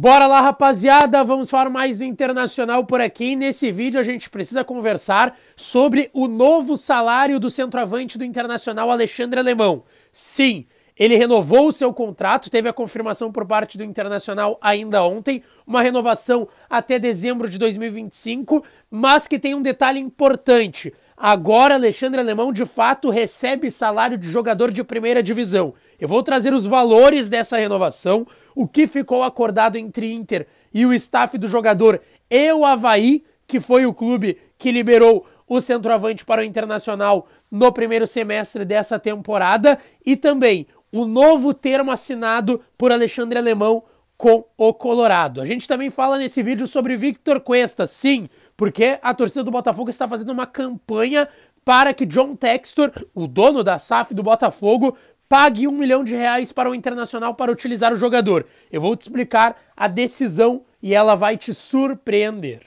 Bora lá, rapaziada! Vamos falar mais do Internacional por aqui. Nesse vídeo a gente precisa conversar sobre o novo salário do centroavante do Internacional Alexandre Alemão. Sim, ele renovou o seu contrato, teve a confirmação por parte do Internacional ainda ontem, uma renovação até dezembro de 2025, mas que tem um detalhe importante. Agora Alexandre Alemão de fato recebe salário de jogador de primeira divisão. Eu vou trazer os valores dessa renovação, o que ficou acordado entre Inter e o staff do jogador e o Havaí, que foi o clube que liberou o centroavante para o Internacional no primeiro semestre dessa temporada e também o novo termo assinado por Alexandre Alemão com o Colorado. A gente também fala nesse vídeo sobre Victor Cuesta, sim, porque a torcida do Botafogo está fazendo uma campanha para que John Textor, o dono da SAF do Botafogo, pague um milhão de reais para o Internacional para utilizar o jogador. Eu vou te explicar a decisão e ela vai te surpreender.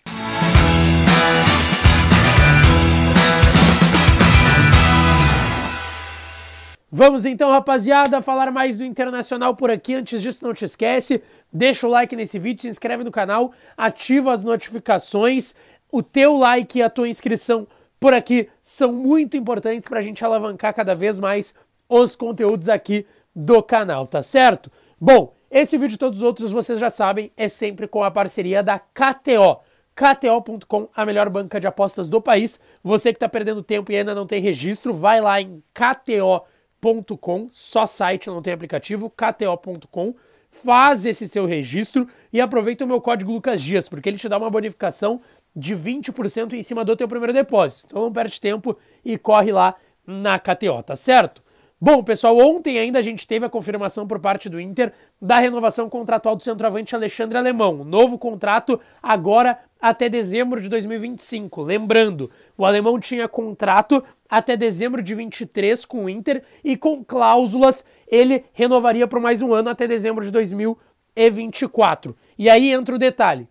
Vamos então, rapaziada, falar mais do Internacional por aqui. Antes disso, não te esquece, deixa o like nesse vídeo, se inscreve no canal, ativa as notificações. O teu like e a tua inscrição por aqui são muito importantes para a gente alavancar cada vez mais os conteúdos aqui do canal, tá certo? Bom, esse vídeo e todos os outros vocês já sabem, é sempre com a parceria da KTO. KTO.com, a melhor banca de apostas do país. Você que está perdendo tempo e ainda não tem registro, vai lá em KTO.com, só site, não tem aplicativo, KTO.com. Faz esse seu registro e aproveita o meu código Lucas Dias, porque ele te dá uma bonificação de 20% em cima do teu primeiro depósito. Então não perde tempo e corre lá na KTO, tá certo? Bom, pessoal, ontem ainda a gente teve a confirmação por parte do Inter da renovação contratual do centroavante Alexandre Alemão. Novo contrato agora até dezembro de 2025. Lembrando, o alemão tinha contrato até dezembro de 23 com o Inter e com cláusulas ele renovaria por mais um ano até dezembro de 2024. E aí entra o detalhe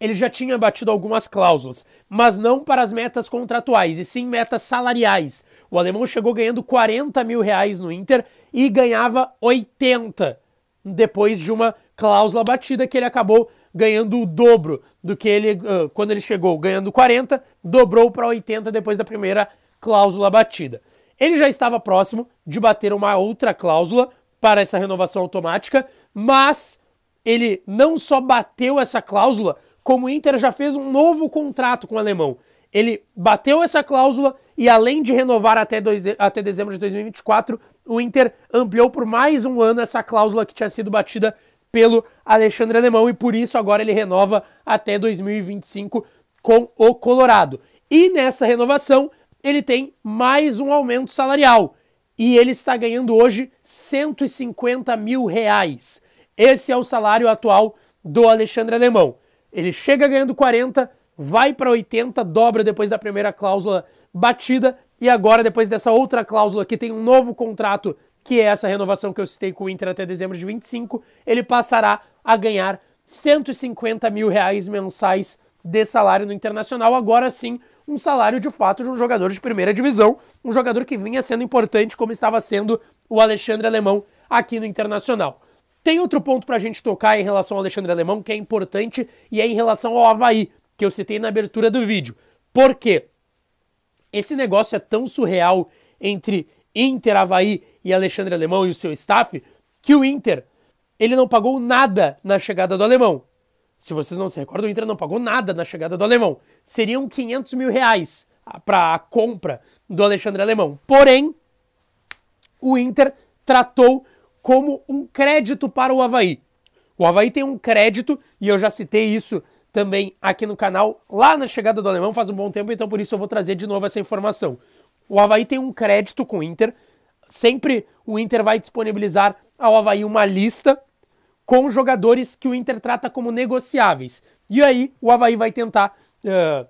ele já tinha batido algumas cláusulas, mas não para as metas contratuais, e sim metas salariais. O alemão chegou ganhando 40 mil reais no Inter e ganhava 80 depois de uma cláusula batida que ele acabou ganhando o dobro do que ele, uh, quando ele chegou ganhando 40, dobrou para 80 depois da primeira cláusula batida. Ele já estava próximo de bater uma outra cláusula para essa renovação automática, mas ele não só bateu essa cláusula, como o Inter já fez um novo contrato com o alemão. Ele bateu essa cláusula e além de renovar até, dois, até dezembro de 2024, o Inter ampliou por mais um ano essa cláusula que tinha sido batida pelo Alexandre Alemão e por isso agora ele renova até 2025 com o Colorado. E nessa renovação, ele tem mais um aumento salarial e ele está ganhando hoje 150 mil reais. Esse é o salário atual do Alexandre Alemão. Ele chega ganhando 40, vai para 80, dobra depois da primeira cláusula batida e agora depois dessa outra cláusula que tem um novo contrato, que é essa renovação que eu citei com o Inter até dezembro de 25, ele passará a ganhar 150 mil reais mensais de salário no Internacional, agora sim um salário de fato de um jogador de primeira divisão, um jogador que vinha sendo importante como estava sendo o Alexandre Alemão aqui no Internacional. Tem outro ponto para a gente tocar em relação ao Alexandre Alemão que é importante e é em relação ao Havaí, que eu citei na abertura do vídeo. Por quê? Esse negócio é tão surreal entre Inter, Havaí e Alexandre Alemão e o seu staff que o Inter ele não pagou nada na chegada do Alemão. Se vocês não se recordam, o Inter não pagou nada na chegada do Alemão. Seriam 500 mil reais para a compra do Alexandre Alemão. Porém, o Inter tratou como um crédito para o Havaí. O Havaí tem um crédito, e eu já citei isso também aqui no canal, lá na chegada do alemão, faz um bom tempo, então por isso eu vou trazer de novo essa informação. O Havaí tem um crédito com o Inter, sempre o Inter vai disponibilizar ao Havaí uma lista com jogadores que o Inter trata como negociáveis. E aí o Havaí vai tentar, uh,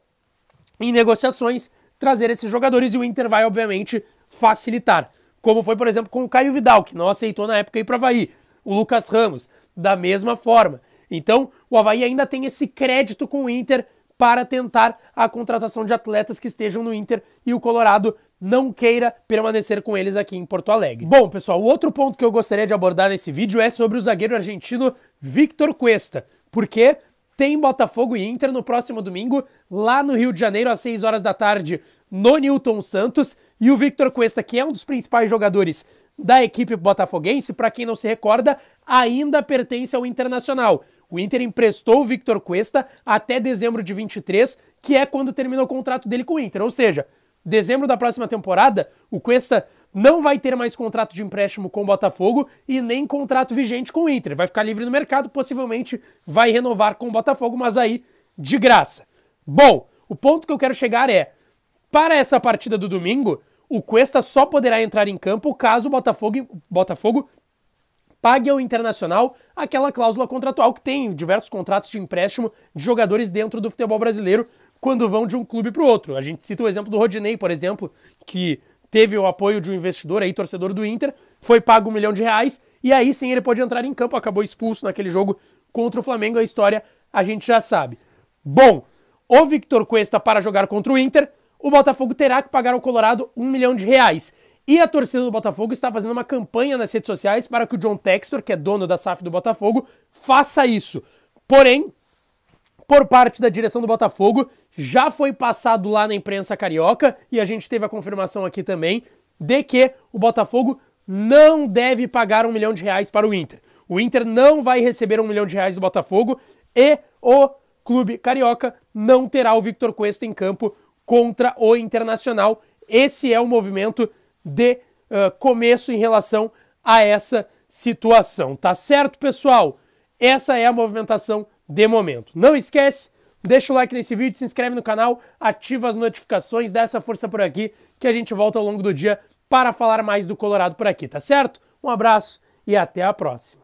em negociações, trazer esses jogadores e o Inter vai, obviamente, facilitar. Como foi, por exemplo, com o Caio Vidal, que não aceitou na época ir para o Havaí. O Lucas Ramos, da mesma forma. Então, o Havaí ainda tem esse crédito com o Inter para tentar a contratação de atletas que estejam no Inter e o Colorado não queira permanecer com eles aqui em Porto Alegre. Bom, pessoal, o outro ponto que eu gostaria de abordar nesse vídeo é sobre o zagueiro argentino Victor Cuesta, porque tem Botafogo e Inter no próximo domingo, lá no Rio de Janeiro, às 6 horas da tarde, no Newton Santos, e o Victor Cuesta, que é um dos principais jogadores da equipe botafoguense, para quem não se recorda, ainda pertence ao Internacional. O Inter emprestou o Victor Cuesta até dezembro de 23, que é quando termina o contrato dele com o Inter. Ou seja, dezembro da próxima temporada, o Cuesta não vai ter mais contrato de empréstimo com o Botafogo e nem contrato vigente com o Inter. Vai ficar livre no mercado, possivelmente vai renovar com o Botafogo, mas aí de graça. Bom, o ponto que eu quero chegar é: para essa partida do domingo, o Cuesta só poderá entrar em campo caso o Botafogo, Botafogo pague ao Internacional aquela cláusula contratual que tem diversos contratos de empréstimo de jogadores dentro do futebol brasileiro quando vão de um clube para o outro. A gente cita o exemplo do Rodinei, por exemplo, que teve o apoio de um investidor aí, torcedor do Inter, foi pago um milhão de reais e aí sim ele pode entrar em campo, acabou expulso naquele jogo contra o Flamengo, a história a gente já sabe. Bom, o Victor Cuesta para jogar contra o Inter, o Botafogo terá que pagar ao Colorado um milhão de reais. E a torcida do Botafogo está fazendo uma campanha nas redes sociais para que o John Textor, que é dono da SAF do Botafogo, faça isso. Porém, por parte da direção do Botafogo, já foi passado lá na imprensa carioca, e a gente teve a confirmação aqui também, de que o Botafogo não deve pagar um milhão de reais para o Inter. O Inter não vai receber um milhão de reais do Botafogo e o clube carioca não terá o Victor Cuesta em campo contra o Internacional. Esse é o movimento de uh, começo em relação a essa situação, tá certo, pessoal? Essa é a movimentação de momento. Não esquece, deixa o like nesse vídeo, se inscreve no canal, ativa as notificações, dá essa força por aqui que a gente volta ao longo do dia para falar mais do Colorado por aqui, tá certo? Um abraço e até a próxima.